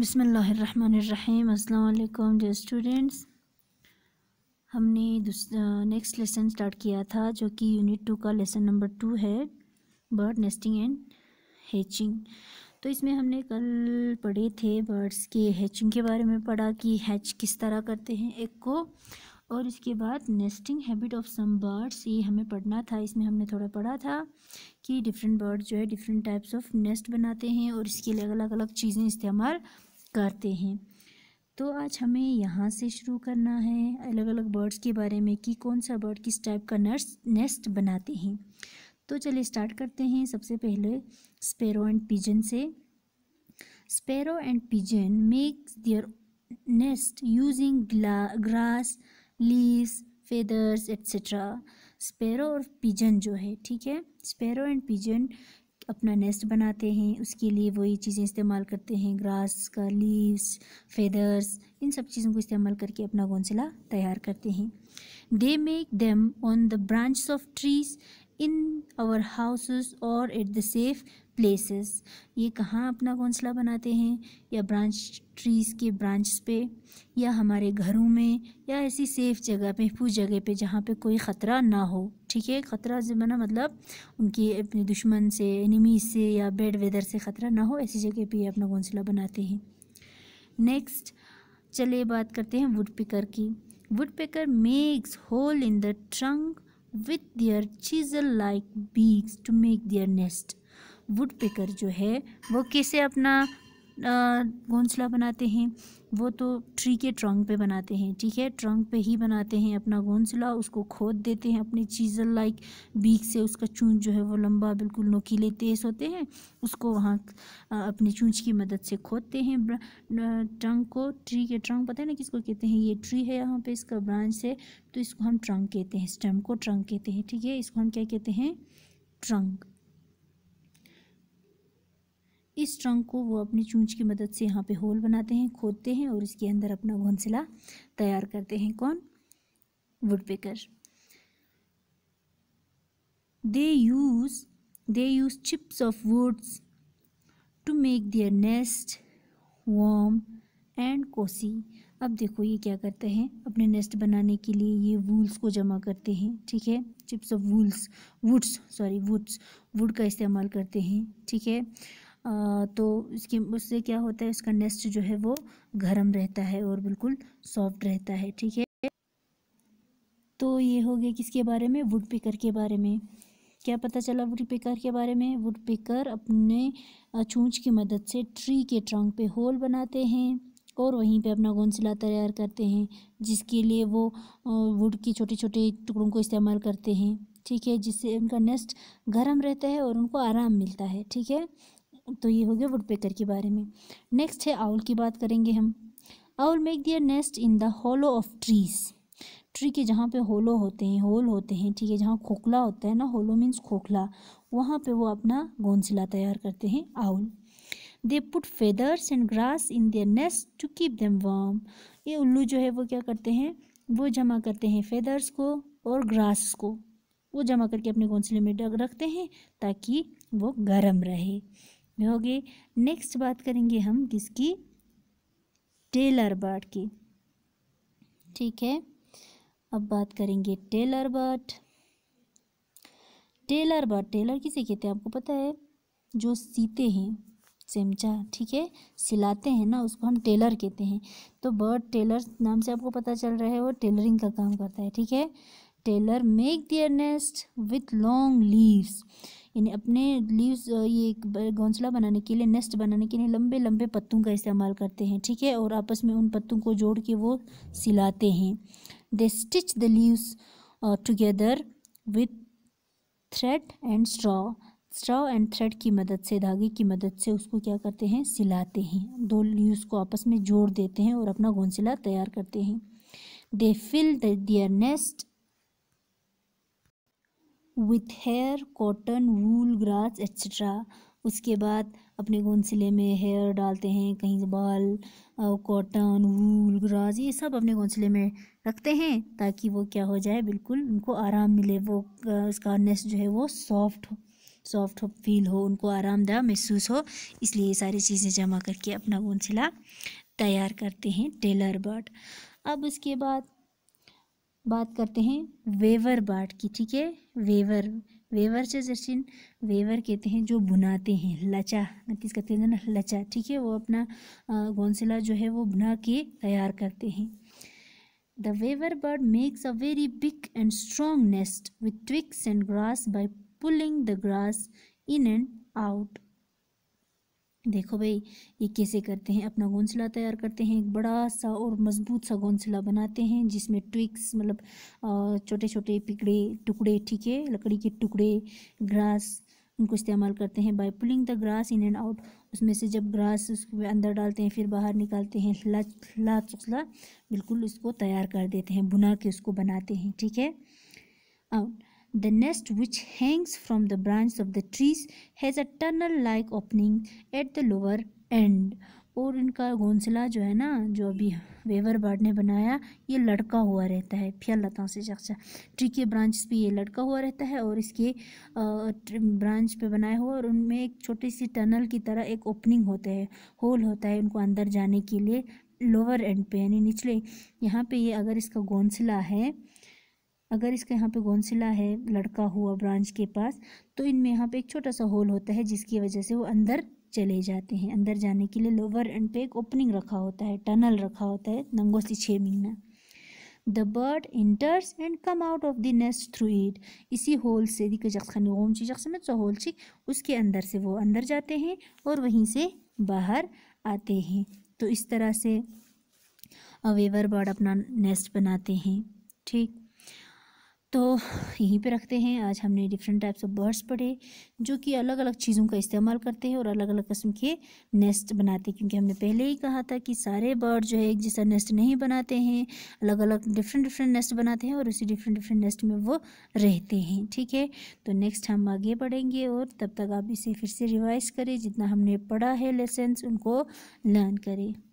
बिसमीम अल्लाम dear students हमने नेक्स्ट लेसन स्टार्ट किया था जो कि यूनिट टू का लेसन नंबर टू है बर्ड नेस्टिंग एंड हैचिंग तो इसमें हमने कल पढ़े थे बर्ड्स के हैचिंग के बारे में पढ़ा कि हैच किस तरह करते हैं एक को और इसके बाद nesting habit of some birds ये हमें पढ़ना था इसमें हमने थोड़ा पढ़ा था कि डिफरेंट बर्ड जो है डिफरेंट टाइप्स ऑफ नेस्ट बनाते हैं और इसके लिए अलग अलग चीज़ें इस्तेमाल करते हैं तो आज हमें यहाँ से शुरू करना है अलग अलग बर्ड्स के बारे में कि कौन सा बर्ड किस टाइप का नर्स नेस्ट बनाते हैं तो चलिए स्टार्ट करते हैं सबसे पहले स्पेरो एंड पिजन से sparrow and pigeon make their nest using grass leaves feathers etcetera sparrow और पिजन जो है ठीक है स्पेरो एंड पिजन अपना नेस्ट बनाते हैं उसके लिए वही चीज़ें इस्तेमाल करते हैं ग्रास का लीव्स फेदर्स इन सब चीज़ों को इस्तेमाल करके अपना घोंसला तैयार करते हैं they make them on the branch of trees in our houses और एट द सेफ प्लेसेस ये कहाँ अपना घोंसला बनाते हैं या ब्रांच ट्रीज़ के ब्रांच पे या हमारे घरों में या ऐसी सेफ़ जगह पे महफूज जगह पे जहाँ पे कोई ख़तरा ना हो ठीक है ख़तरा बना मतलब उनके अपने दुश्मन से एनिमी से या बेड वेदर से ख़तरा ना हो ऐसी जगह पे अपना घोंसला बनाते हैं नेक्स्ट चले बात करते हैं वुड पिकर की woodpecker makes hole in the trunk with their chisel like beaks to make their nest woodpecker जो है वो कैसे अपना घोंसला बनाते हैं वो तो ट्री के ट्रंक पे बनाते हैं ठीक है ट्रंक पे ही बनाते हैं अपना घोंसला उसको खोद देते हैं अपने चीज़ल लाइक बीक से उसका चूंच जो है वो लंबा बिल्कुल नोकीले तेज़ होते हैं उसको वहाँ अपने चूंच की मदद से खोदते हैं ट्रंक को ट्री के ट्रंक पता है ना किसको कहते हैं ये ट्री है यहाँ पर इसका ब्रांच है तो इसको हम ट्रंक कहते हैं स्टेम को ट्रंक कहते हैं ठीक है इसको हम क्या कहते हैं ट्रंक इस ट्रंक को वो अपनी चूँच की मदद से यहाँ पे होल बनाते हैं खोदते हैं और इसके अंदर अपना घोंसला तैयार करते हैं कौन woodpecker they use they use chips of woods to make their nest warm and cosy अब देखो ये क्या करते हैं अपने नेस्ट बनाने के लिए ये वूल्स को जमा करते हैं ठीक है chips of wools woods sorry woods wood का इस्तेमाल करते हैं ठीक है तो इसके उससे क्या होता है इसका नेस्ट जो है वो गर्म रहता है और बिल्कुल सॉफ्ट रहता है ठीक है तो ये हो गया किसके बारे में वुड पिकर के बारे में क्या पता चला वुड पिकर के बारे में वुड पिकर अपने चूँच की मदद से ट्री के ट्रंक पे होल बनाते हैं और वहीं पे अपना घोंसला तैयार करते हैं जिसके लिए वो वुड के छोटे छोटे टुकड़ों को इस्तेमाल करते हैं ठीक है जिससे उनका नेस्ट गर्म रहता है और उनको आराम मिलता है ठीक है तो ये हो गया वुडपेकर के बारे में नेक्स्ट है आउल की बात करेंगे हम owl make their nest in the hollow of trees tree के जहाँ पे होलो होते हैं होल होते हैं ठीक है जहाँ खोखला होता है ना होलो मीन्स खोखला वहाँ पे वो अपना घोंसला तैयार करते हैं owl they put feathers and grass in their nest to keep them warm ये उल्लू जो है वो क्या करते हैं वो जमा करते हैं फेदर्स को और ग्रास को वो जमा करके अपने घोंसले में रखते हैं ताकि वो गर्म रहे में होगी नेक्स्ट बात करेंगे हम किसकी टेलर बर्ड की ठीक है अब बात करेंगे tailor bird tailor bird tailor किसे कहते हैं आपको पता है जो सीते हैं चमचा ठीक है सिलाते हैं ना उसको हम टेलर कहते हैं तो बर्ड टेलर नाम से आपको पता चल रहा है वो टेलरिंग का काम करता है ठीक है tailor make their nest with long leaves यानी अपने लीव्स ये घोंसला बनाने के लिए नेस्ट बनाने के लिए लंबे लंबे पत्तों का इस्तेमाल करते हैं ठीक है और आपस में उन पत्तों को जोड़ के वो सिलाते हैं they stitch the leaves together with thread and straw straw and thread की मदद से धागे की मदद से उसको क्या करते हैं सिलाते हैं दो लीव्स को आपस में जोड़ देते हैं और अपना घोंसला तैयार करते हैं they fill their nest with hair cotton wool grass etcetera उसके बाद अपने घोंसले में हेयर डालते हैं कहीं बाल कॉटन वूल ग्रास ये सब अपने घोंसले में रखते हैं ताकि वो क्या हो जाए बिल्कुल उनको आराम मिले वो उसका नेस्ट जो है वो सॉफ्ट हो सॉफ्ट हो फील हो उनको आरामदायक महसूस हो इसलिए ये सारी चीज़ें जमा करके अपना घोंसला तैयार करते हैं टेलर बर्ड अब उसके बाद बात करते हैं वेवर बाट की ठीक है वेवर वेवर से जैसे वेवर कहते हैं जो बुनाते हैं लचा नतीस कहते हैं ना लचा ठीक है वो अपना गौनसिला जो है वो बुना के तैयार करते हैं the weaver bird makes a very big and strong nest with twigs and grass by pulling the grass in and out देखो भाई ये कैसे करते हैं अपना घोंसला तैयार करते हैं एक बड़ा सा और मज़बूत सा घोंसला बनाते हैं जिसमें ट्विक्स मतलब छोटे छोटे पिकड़े टुकड़े ठीक है लकड़ी के टुकड़े ग्रास उनको इस्तेमाल करते हैं by pulling the grass in and out उसमें से जब ग्रास उसके अंदर डालते हैं फिर बाहर निकालते हैं ला चुसला बिल्कुल उसको तैयार कर देते हैं बुना के उसको बनाते हैं ठीक है out The nest, which hangs from the branches of the trees, has a tunnel like opening at the lower end. और इनका घोंसला जो है ना जो अभी वेवर बर्ड ने बनाया ये लटका हुआ रहता है फिर लताओं से चकचा ट्री के ब्रांच पे ये लटका हुआ रहता है और इसके ब्रांच पे बनाया हुआ और उनमें एक छोटी सी टनल की तरह एक ओपनिंग होता है होल होता है उनको अंदर जाने के लिए लोअर एंड पे यानी निचले यहाँ पे ये अगर इसका घोंसला है अगर इसका यहाँ पे घोंसिला है लड़का हुआ ब्रांच के पास तो इनमें यहाँ पे एक छोटा सा होल होता है जिसकी वजह से वो अंदर चले जाते हैं अंदर जाने के लिए लोअर एंड पे एक ओपनिंग रखा होता है टनल रखा होता है नंगों से छः महीना the bird enters and come out of the nest through it इसी होल से दी जख्सखानी ओम ची होल चिक उसके अंदर से वो अंदर जाते हैं और वहीं से बाहर आते हैं तो इस तरह से अवेवर बर्ड अपना नेस्ट बनाते हैं ठीक तो यहीं पे रखते हैं आज हमने डिफरेंट टाइप्स ऑफ बर्ड्स पढ़े जो कि अलग अलग चीज़ों का इस्तेमाल करते हैं और अलग अलग किस्म के नेस्ट बनाते हैं क्योंकि हमने पहले ही कहा था कि सारे बर्ड जो है एक जैसा नेस्ट नहीं बनाते हैं अलग अलग डिफरेंट डिफरेंट नेस्ट बनाते हैं और उसी डिफरेंट डिफरेंट नेस्ट में वो रहते हैं ठीक है तो नेक्स्ट हम आगे बढ़ेंगे और तब तक आप इसे फिर से रिवाइज़ करें जितना हमने पढ़ा है लेसन्स उनको लर्न करें